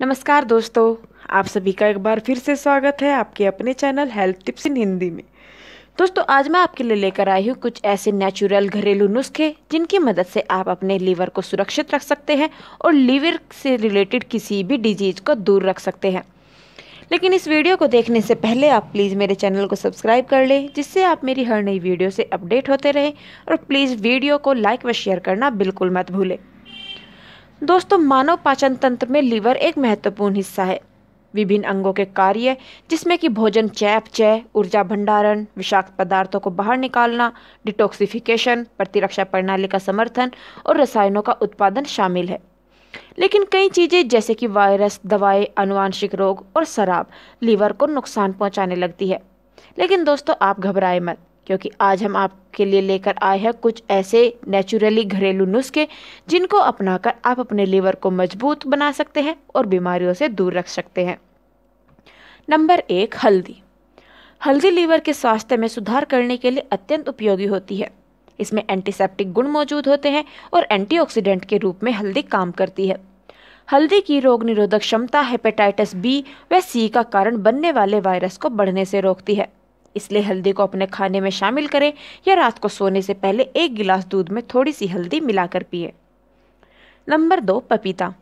नमस्कार दोस्तों आप सभी का एक बार फिर से स्वागत है आपके अपने channel health tips in Hindi में दोस्तों आज मैं आपके लिए लेकर आई हूँ कुछ ऐसे नेचुरल घरेलू नुस्खे जिनकी मदद से आप अपने लीवर को सुरक्षित रख सकते हैं और लीवर से रिलेटेड किसी भी डिजीज को दूर रख सकते हैं लेकिन इस वीडियो को देखने से पहले आप प्लीज़ मेरे चैनल को सब्सक्राइब कर लें जिससे आप मेरी हर नई वीडियो से अपडेट होते रहें और प्लीज़ वीडियो को लाइक व शेयर करना बिल्कुल मत भूलें दोस्तों मानव पाचन तंत्र में लीवर एक महत्वपूर्ण हिस्सा है विभिन्न अंगों के कार्य जिसमें कि भोजन चैप चय ऊर्जा भंडारण विषाक्त पदार्थों को बाहर निकालना डिटॉक्सिफिकेशन प्रतिरक्षा प्रणाली का समर्थन और रसायनों का उत्पादन शामिल है लेकिन कई चीज़ें जैसे कि वायरस दवाएं अनुवांशिक रोग और शराब लीवर को नुकसान पहुंचाने लगती है लेकिन दोस्तों आप घबराए मत क्योंकि आज हम आपके लिए लेकर आए हैं कुछ ऐसे नेचुरली घरेलू नुस्खे जिनको अपनाकर आप अपने लीवर को मजबूत बना सकते हैं और बीमारियों से दूर रख सकते हैं नंबर एक हल्दी हल्दी लीवर के स्वास्थ्य में सुधार करने के लिए अत्यंत उपयोगी होती है इसमें एंटीसेप्टिक गुण मौजूद होते हैं और एंटीऑक्सीडेंट के रूप में हल्दी काम करती है हल्दी की रोग निरोधक क्षमता हेपेटाइटिस बी व सी का कारण बनने वाले वायरस को बढ़ने से रोकती है इसलिए हल्दी को अपने खाने में शामिल करें या रात को सोने से पहले एक गिलास दूध में थोड़ी सी हल्दी मिलाकर पिए नंबर दो पपीता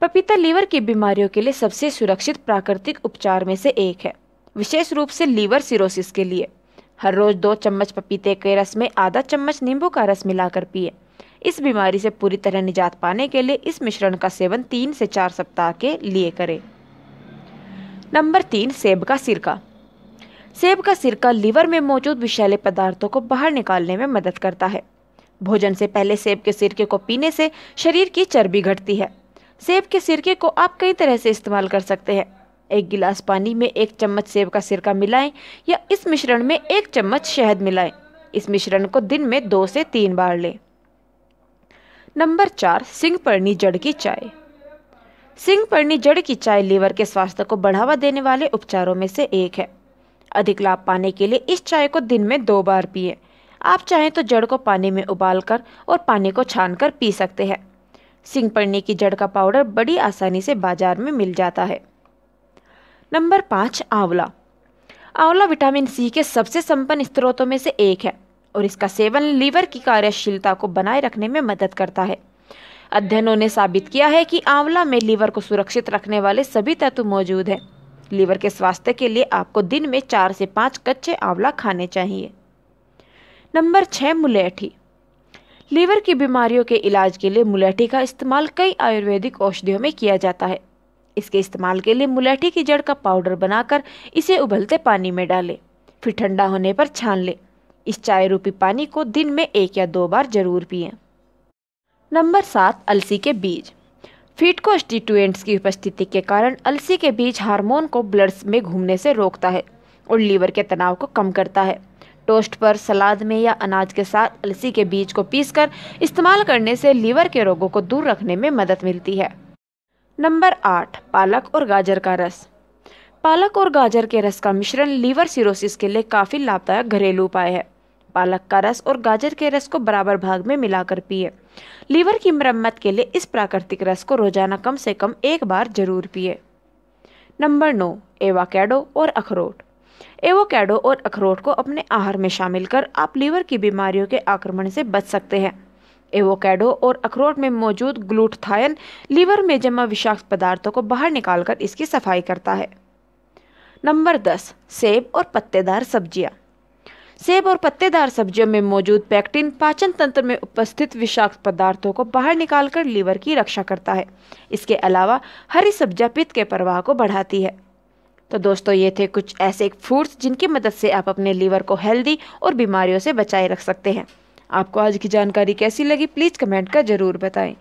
पपीता लीवर की बीमारियों के लिए सबसे सुरक्षित प्राकृतिक उपचार में से एक है विशेष रूप से लीवर सिरोसिस के लिए हर रोज दो चम्मच पपीते के रस में आधा चम्मच नींबू का रस मिलाकर पिए इस बीमारी से पूरी तरह निजात पाने के लिए इस मिश्रण का सेवन तीन से चार सप्ताह के लिए करें नंबर तीन सेब का सिरका सेब का सिरका लीवर में मौजूद विषैले पदार्थों को बाहर निकालने में मदद करता है भोजन से पहले सेब के सिरके को पीने से शरीर की चर्बी घटती है सेब के सिरके को आप कई तरह से इस्तेमाल कर सकते हैं एक गिलास पानी में एक चम्मच सेब का सिरका मिलाएं या इस मिश्रण में एक चम्मच शहद मिलाएं इस मिश्रण को दिन में दो से तीन बार लें नंबर चार सिंह परनी जड़ की चाय सिंग परनी जड़ की चाय लीवर के स्वास्थ्य को बढ़ावा देने वाले उपचारों में से एक है अधिक लाभ पाने के लिए इस चाय को दिन में दो बार पिए आप चाहें तो जड़ को पानी में उबालकर और पानी को छानकर पी सकते हैं सिंगपर्णी की जड़ का पाउडर बड़ी आसानी से बाजार में मिल जाता है नंबर पाँच आंवला आंवला विटामिन सी के सबसे संपन्न स्त्रोतों में से एक है और इसका सेवन लीवर की कार्यशीलता को बनाए रखने में मदद करता है अध्ययनों ने साबित किया है कि आंवला में लीवर को सुरक्षित रखने वाले सभी तत्व मौजूद हैं लीवर के स्वास्थ्य के लिए आपको दिन में चार से पाँच कच्चे आंवला खाने चाहिए नंबर छः मुलैठी लीवर की बीमारियों के इलाज के लिए मुलैठी का इस्तेमाल कई आयुर्वेदिक औषधियों में किया जाता है इसके इस्तेमाल के लिए मुलैठी की जड़ का पाउडर बनाकर इसे उबलते पानी में डालें फिर ठंडा होने पर छान लें इस चाय रूपी पानी को दिन में एक या दो बार जरूर पिए नंबर सात अलसी के बीज फीटकोस्टिटुएंट्स की उपस्थिति के कारण अलसी के बीज हार्मोन को ब्लड्स में घूमने से रोकता है और लीवर के तनाव को कम करता है टोस्ट पर सलाद में या अनाज के साथ अलसी के बीज को पीसकर इस्तेमाल करने से लीवर के रोगों को दूर रखने में मदद मिलती है नंबर आठ पालक और गाजर का रस पालक और गाजर के रस का मिश्रण लीवर सिरोसिस के लिए काफ़ी लाभदायक घरेलू उपाय है पालक का रस और गाजर के रस को बराबर भाग में मिलाकर पिए लीवर की मरम्मत के लिए इस प्राकृतिक रस को रोजाना कम से कम एक बार जरूर पिए नंबर नौ एवाकैडो और अखरोट एवोकैडो और अखरोट को अपने आहार में शामिल कर आप लीवर की बीमारियों के आक्रमण से बच सकते हैं एवोकैडो और अखरोट में मौजूद ग्लूटथायन लीवर में जमा विषाक्त पदार्थों को बाहर निकालकर इसकी सफाई करता है नंबर दस सेब और पत्तेदार सब्जियां सेब और पत्तेदार सब्जियों में मौजूद पैक्टिन पाचन तंत्र में उपस्थित विषाक्त पदार्थों को बाहर निकालकर लीवर की रक्षा करता है इसके अलावा हरी सब्जियां पित्त के प्रवाह को बढ़ाती है तो दोस्तों ये थे कुछ ऐसे फ्रूट्स जिनकी मदद से आप अपने लीवर को हेल्दी और बीमारियों से बचाए रख सकते हैं आपको आज की जानकारी कैसी लगी प्लीज़ कमेंट कर ज़रूर बताएं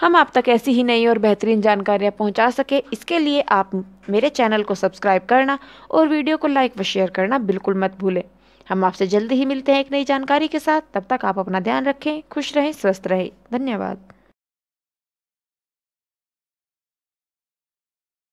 हम आप तक ऐसी ही नई और बेहतरीन जानकारियाँ पहुँचा सके इसके लिए आप मेरे चैनल को सब्सक्राइब करना और वीडियो को लाइक व शेयर करना बिल्कुल मत भूलें हम आपसे जल्दी ही मिलते हैं एक नई जानकारी के साथ तब तक आप अपना ध्यान रखें खुश रहें स्वस्थ रहें धन्यवाद